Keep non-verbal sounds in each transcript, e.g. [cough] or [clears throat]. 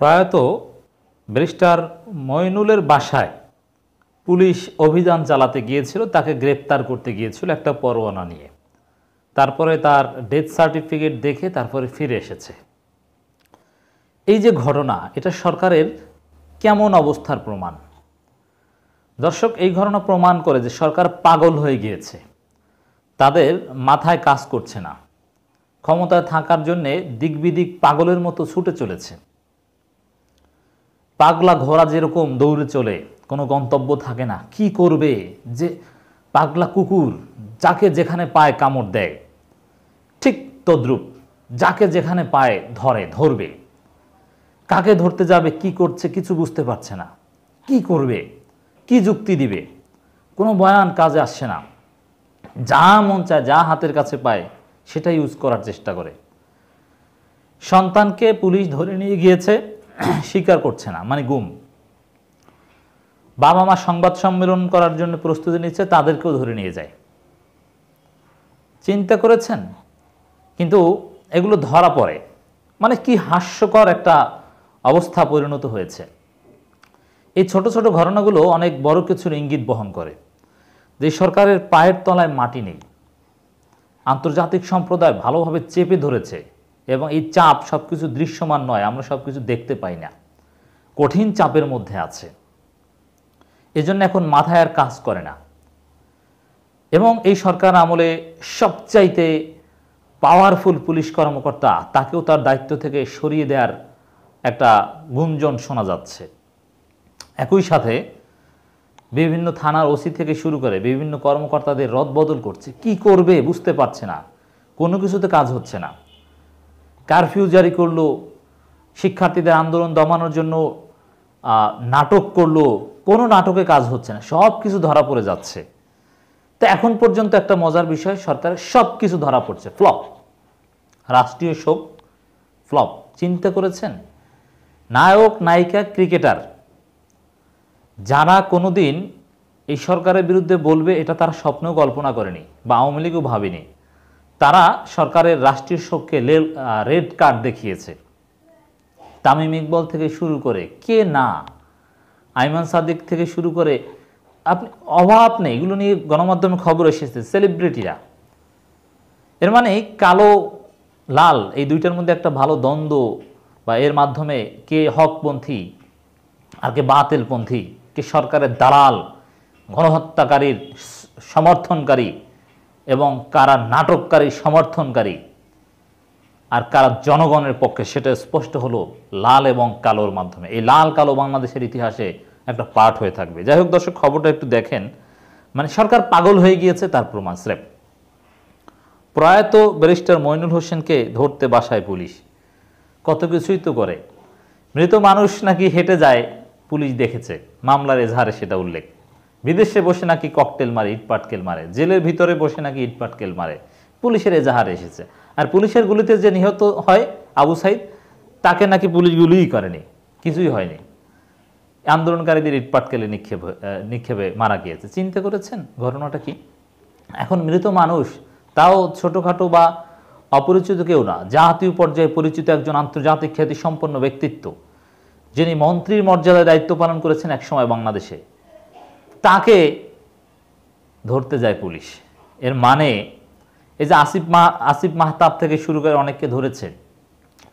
প্রয়াত ব্রিস্টার ময়নুলের বাসায় পুলিশ অভিযান চালাতে গিয়েছিল তাকে গ্রেপ্তার করতে গিয়েছিল একটা পরোয়ানা নিয়ে তারপরে তার ডেথ সার্টিফিকেট দেখে তারপরে ফিরে এসেছে এই যে ঘটনা এটা সরকারের কেমন অবস্থার প্রমাণ দর্শক এই ঘটনা প্রমাণ করে যে সরকার পাগল হয়ে গিয়েছে তাদের মাথায় কাজ করছে না ক্ষমতায় থাকার জন্যে দিকবিদিক পাগলের মতো ছুটে চলেছে পাগলা ঘোড়া যেরকম দৌড়ে চলে কোনো গন্তব্য থাকে না কি করবে যে পাগলা কুকুর যাকে যেখানে পায় কামড় দেয় ঠিক তদ্রুপ যাকে যেখানে পায় ধরে ধরবে কাকে ধরতে যাবে কি করছে কিছু বুঝতে পারছে না কি করবে কি যুক্তি দিবে কোনো বয়ান কাজে আসছে না যা মন চায় যা হাতের কাছে পায় সেটা ইউজ করার চেষ্টা করে সন্তানকে পুলিশ ধরে নিয়ে গিয়েছে [clears throat] স্বীকার করছে না মানে গুম বাবা মা সংবাদ সম্মেলন করার জন্য প্রস্তুতি নিচ্ছে তাদেরকেও ধরে নিয়ে যায় চিন্তা করেছেন কিন্তু এগুলো ধরা পড়ে মানে কি হাস্যকর একটা অবস্থা পরিণত হয়েছে এই ছোট ছোট ঘটনাগুলো অনেক বড় কিছুর ইঙ্গিত বহন করে যে সরকারের পায়ের তলায় মাটি নেই আন্তর্জাতিক সম্প্রদায় ভালোভাবে চেপে ধরেছে এবং এই চাপ সব কিছু দৃশ্যমান নয় আমরা সব কিছু দেখতে পাই না কঠিন চাপের মধ্যে আছে এজন্য এখন মাথায় আর কাজ করে না এবং এই সরকার আমলে সবচাইতে পাওয়ারফুল পুলিশ কর্মকর্তা তাকেও তার দায়িত্ব থেকে সরিয়ে দেওয়ার একটা গুঞ্জন শোনা যাচ্ছে একই সাথে বিভিন্ন থানার ওসি থেকে শুরু করে বিভিন্ন কর্মকর্তাদের রদবদল করছে কি করবে বুঝতে পারছে না কোনো কিছুতে কাজ হচ্ছে না কারফিউ জারি করলো শিক্ষার্থীদের আন্দোলন দমানোর জন্য নাটক করলো কোনো নাটকে কাজ হচ্ছে না সব কিছু ধরা পড়ে যাচ্ছে তো এখন পর্যন্ত একটা মজার বিষয় সরকারের সব কিছু ধরা পড়ছে ফ্লপ রাষ্ট্রীয় শোক ফ্লপ চিন্তা করেছেন নায়ক নায়িকা ক্রিকেটার যারা কোনো দিন এই সরকারের বিরুদ্ধে বলবে এটা তার স্বপ্নেও কল্পনা করেনি বা আওয়ামী লীগও ভাবেনি তারা সরকারের রাষ্ট্রীয় শোককে রেড কার্ড দেখিয়েছে তামিম ইকবল থেকে শুরু করে কে না আইমান সাদিক থেকে শুরু করে আপনি অভাব নেই এগুলো নিয়ে গণমাধ্যমে খবর এসেছে সেলিব্রিটিরা এর মানে কালো লাল এই দুইটার মধ্যে একটা ভালো দ্বন্দ্ব বা এর মাধ্যমে কে হকপন্থী আর কে বাতিলপন্থী কে সরকারের দালাল গণহত্যাকারীর সমর্থনকারী এবং কারা নাটককারী সমর্থনকারী আর কারা জনগণের পক্ষে সেটা স্পষ্ট হলো লাল এবং কালোর মাধ্যমে এই লাল কালো বাংলাদেশের ইতিহাসে একটা পার্ট হয়ে থাকবে যাই হোক দর্শক খবরটা একটু দেখেন মানে সরকার পাগল হয়ে গিয়েছে তার প্রমাণ স্রেপ প্রয়াত ব্যারিস্টার মইনুল হোসেনকে ধরতে বাসায় পুলিশ কত কিছুই তো করে মৃত মানুষ নাকি হেঁটে যায় পুলিশ দেখেছে মামলার এজাহারে সেটা উল্লেখ বিদেশে বসে নাকি ককটেল মারে ইটপাটকেল মারে জেলের ভিতরে বসে নাকি ইটপাটকেল মারে পুলিশের এজাহার এসেছে আর পুলিশের গুলিতে যে নিহত হয় আবু সাইদ তাকে নাকি পুলিশ গুলিই করেনি কিছুই হয়নি আন্দোলনকারীদের ইটপাটকেলে নিক্ষেপ নিক্ষেপে মারা গিয়েছে চিন্তা করেছেন ঘটনাটা কি এখন মৃত মানুষ তাও ছোটোখাটো বা অপরিচিত কেউ না জাতীয় পর্যায়ে পরিচিত একজন আন্তর্জাতিক খ্যাতি সম্পন্ন ব্যক্তিত্ব যিনি মন্ত্রীর মর্যাদায় দায়িত্ব পালন করেছেন একসময় বাংলাদেশে তাকে ধরতে যায় পুলিশ এর মানে এই যে আসিফ মা আসিফ মাহতাব থেকে শুরু করে অনেককে ধরেছে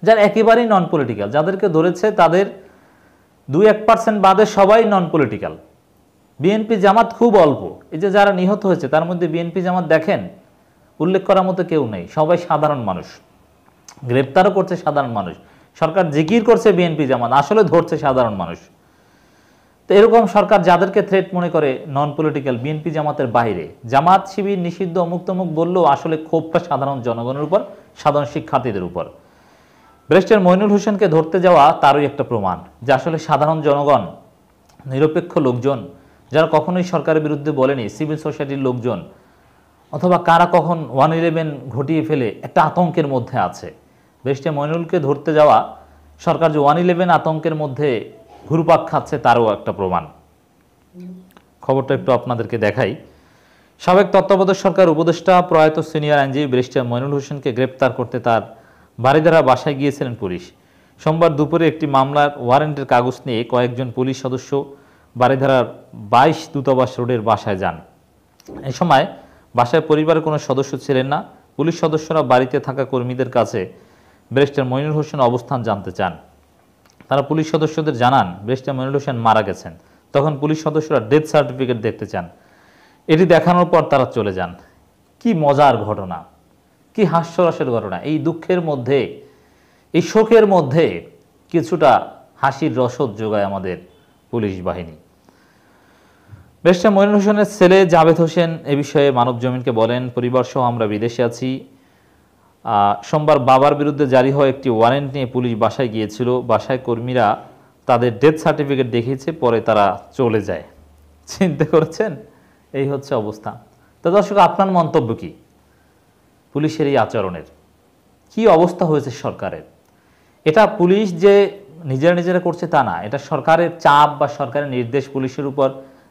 যারা একেবারেই নন পলিটিক্যাল যাদেরকে ধরেছে তাদের দুই এক পার্সেন্ট বাদে সবাই নন পলিটিক্যাল বিএনপি জামাত খুব অল্প এই যে যারা নিহত হয়েছে তার মধ্যে বিএনপি জামাত দেখেন উল্লেখ করার মতো কেউ নেই সবাই সাধারণ মানুষ গ্রেপ্তারও করছে সাধারণ মানুষ সরকার জিকির করছে বিএনপি জামাত আসলে ধরছে সাধারণ মানুষ তো এরকম সরকার যাদেরকে থ্রেট মনে করে নন পলিটিক্যাল বিএনপি জামাতের বাইরে জামাত শিবির নিষিদ্ধ অমুক্তমুক বললেও আসলে ক্ষোভটা সাধারণ জনগণের উপর সাধারণ শিক্ষার্থীদের উপর ব্রেস্টের মইনুল হোসেনকে ধরতে যাওয়া তারই একটা প্রমাণ যে আসলে সাধারণ জনগণ নিরপেক্ষ লোকজন যারা কখনোই সরকারের বিরুদ্ধে বলেনি সিভিল সোসাইটির লোকজন অথবা কারা কখন ওয়ান ইলেভেন ঘটিয়ে ফেলে একটা আতঙ্কের মধ্যে আছে ব্রেস্টে মইনুলকে ধরতে যাওয়া সরকার যে ওয়ান ইলেভেন আতঙ্কের মধ্যে ঘুরপাক খাচ্ছে তারও একটা প্রমাণ খবরটা একটু আপনাদেরকে দেখাই সাবেক তত্ত্বাবধায়ক সরকার উপদেষ্টা প্রয়াত সিনিয়র আইনজীবী ব্যারিস্টার মইনুল হোসেনকে গ্রেপ্তার করতে তার বাড়িধারা বাসায় গিয়েছিলেন পুলিশ সোমবার দুপুরে একটি মামলার ওয়ারেন্টের কাগজ নিয়ে কয়েকজন পুলিশ সদস্য বাড়িধারার বাইশ দূতাবাস রোডের বাসায় যান এ সময় বাসায় পরিবারের কোনো সদস্য ছিলেন না পুলিশ সদস্যরা বাড়িতে থাকা কর্মীদের কাছে ব্যারিস্টার মইনুল হোসেন অবস্থান জানতে চান তারা পুলিশ সদস্যদের জানান ব্রেস্টা মনির হোসেন মারা গেছেন তখন পুলিশ সদস্যরা ডেথ সার্টিফিকেট দেখতে চান এটি দেখানোর পর তারা চলে যান কি মজার ঘটনা কি হাস্যরসের ঘটনা এই দুঃখের মধ্যে এই শোকের মধ্যে কিছুটা হাসির রসদ যোগায় আমাদের পুলিশ বাহিনী বেশটা মইনুল হোসেনের ছেলে জাভেদ হোসেন এ বিষয়ে মানব জমিনকে বলেন পরিবার সহ আমরা বিদেশে আছি সোমবার বাবার বিরুদ্ধে জারি হওয়া একটি ওয়ারেন্ট নিয়ে পুলিশ বাসায় গিয়েছিল বাসায় কর্মীরা তাদের ডেথ সার্টিফিকেট দেখিয়েছে পরে তারা চলে যায় চিন্তা করেছেন এই হচ্ছে অবস্থা তো দর্শক আপনার মন্তব্য কি পুলিশের এই আচরণের কি অবস্থা হয়েছে সরকারের এটা পুলিশ যে নিজেরা নিজেরা করছে তা না এটা সরকারের চাপ বা সরকারের নির্দেশ পুলিশের উপর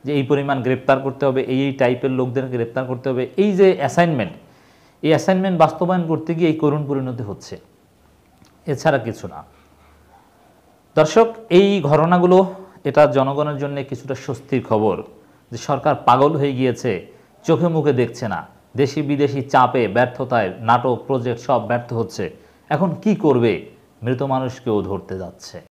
যে এই পরিমাণ গ্রেপ্তার করতে হবে এই এই টাইপের লোকদের গ্রেপ্তার করতে হবে এই যে অ্যাসাইনমেন্ট এই অ্যাসাইনমেন্ট বাস্তবায়ন করতে গিয়ে এই করুণ পরিণতি হচ্ছে এছাড়া কিছু না দর্শক এই ঘটনাগুলো এটা জনগণের জন্য কিছুটা স্বস্তির খবর যে সরকার পাগল হয়ে গিয়েছে চোখে মুখে দেখছে না দেশি বিদেশি চাপে ব্যর্থতায় নাটক প্রজেক্ট সব ব্যর্থ হচ্ছে এখন কি করবে মৃত মানুষকেও ধরতে যাচ্ছে